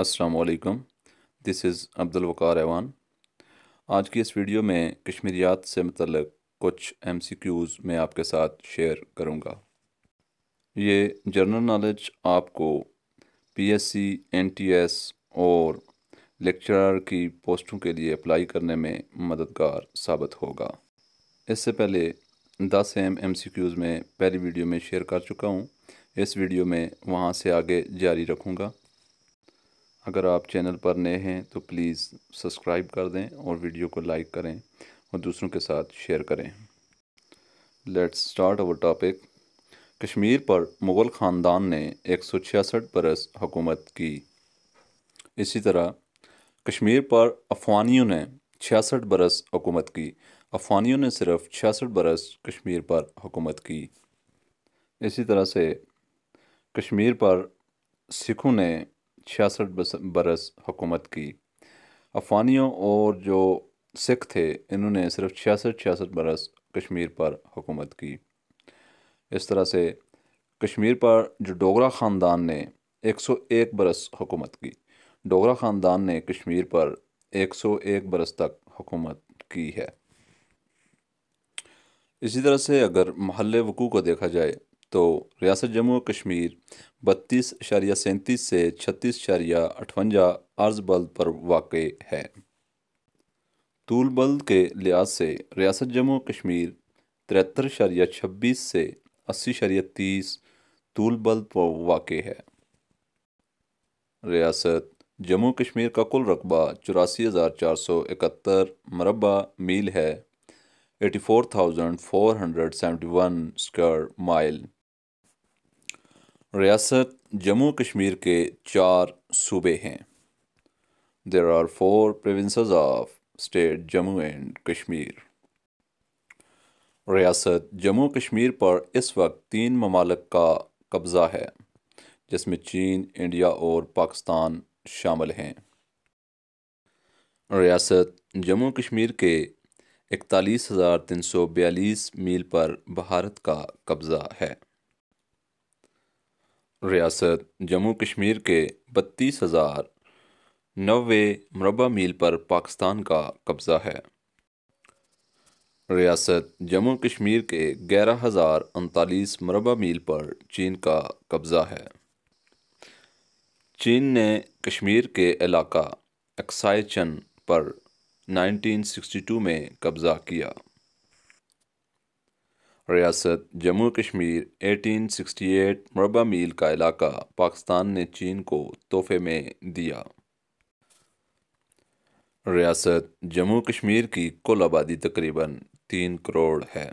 असलकम this is Abdul Waqar Awan आज की इस वीडियो में कश्मीरियात से मतलब कुछ एम सी क्यूज़ मैं आपके साथ शेयर करूँगा ये जनरल नॉलेज आपको P S C N T S और लेक्चरर की पोस्टों के लिए अप्लाई करने में मददगार साबित होगा इससे पहले दस एम एम सी क्यूज़ में पहली वीडियो में शेयर कर चुका हूँ इस वीडियो में वहाँ से आगे जारी रखूँगा अगर आप चैनल पर नए हैं तो प्लीज़ सब्सक्राइब कर दें और वीडियो को लाइक करें और दूसरों के साथ शेयर करें let's start our topic Kashmir पर मुग़ल ख़ानदान ने एक सौ छियासठ बरस हुकूमत की इसी तरह कश्मीर पर अफ़वानियों ने छियासठ बरस हुकूमत की अफ़वानियों ने सिर्फ छियासठ बरस कश्मीर पर हुकूमत की इसी तरह से कश्मीर पर सिखों ने छियासठ बरस हुकूमत की अफवानियों और जो सिख थे इन्होंने सिर्फ छियासठ छियासठ बरस कश्मीर पर हुकूमत की इस तरह से कश्मीर पर जो डोगरा ख़ानदान ने 101 बरस हुकूमत की डोगरा ख़ानदान ने कश्मीर पर 101 बरस तक हुकूमत की है इसी तरह से अगर महल वकू को देखा जाए तो रियासत जम्मू कश्मीर बत्तीस इशारिया सैंतीस से छत्तीस इशारिया अठवंजा अर्ज बल्द पर वाक़ है तूल बल्द के लिहाज से रियासत जम्मू कश्मीर तिहत्तर इशारिया छब्बीस से अस्सी इशारिया तीस तूल बल्द पर वाक़ है रियासत जम्मू कश्मीर का कुल रकबा चौरासी हज़ार चार सौ इकहत्तर मरबा मील है eighty four thousand four hundred seventy one square mile रियासत जम्मू कश्मीर के चार सूबे हैं there are four provinces of state Jammu and Kashmir रियासत जम्मू कश्मीर पर इस वक्त तीन ममालक का कब्ज़ा है जिसमें चीन इंडिया और पाकिस्तान शामिल हैं रियासत जम्मू कश्मीर के इकतालीस हज़ार तीन सौ बयालीस मील पर भारत का कब्ज़ा है रियासत जम्मू कश्मीर के बत्तीस हज़ार नबे मरबा मील पर पाकिस्तान का कब्ज़ा है रियासत जम्मू कश्मीर के ग्यारह हज़ार उनतालीस मरबा मील पर चीन का कब्ज़ा है चीन ने कश्मीर के इलाका एक्साइचन चन पर 1962 में कब्ज़ा किया रियासत जम्मू कश्मीर 1868 मरबा मील का इलाका पाकिस्तान ने चीन को तोहफे में दिया रियासत जम्मू कश्मीर की कुल आबादी तकरीबन तीन करोड़ है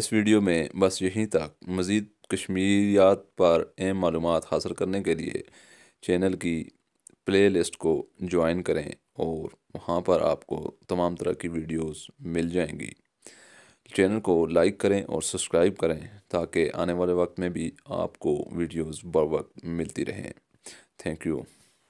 इस वीडियो में बस यहीं तक मज़ीद कश्मीरियात पर अहम मालूम हासिल करने के लिए चैनल की प्लेलिस्ट को ज्वाइन करें और वहाँ पर आपको तमाम तरह की वीडियोस मिल जाएंगी चैनल को लाइक करें और सब्सक्राइब करें ताकि आने वाले वक्त में भी आपको वीडियोस बर वक्त मिलती रहें थैंक यू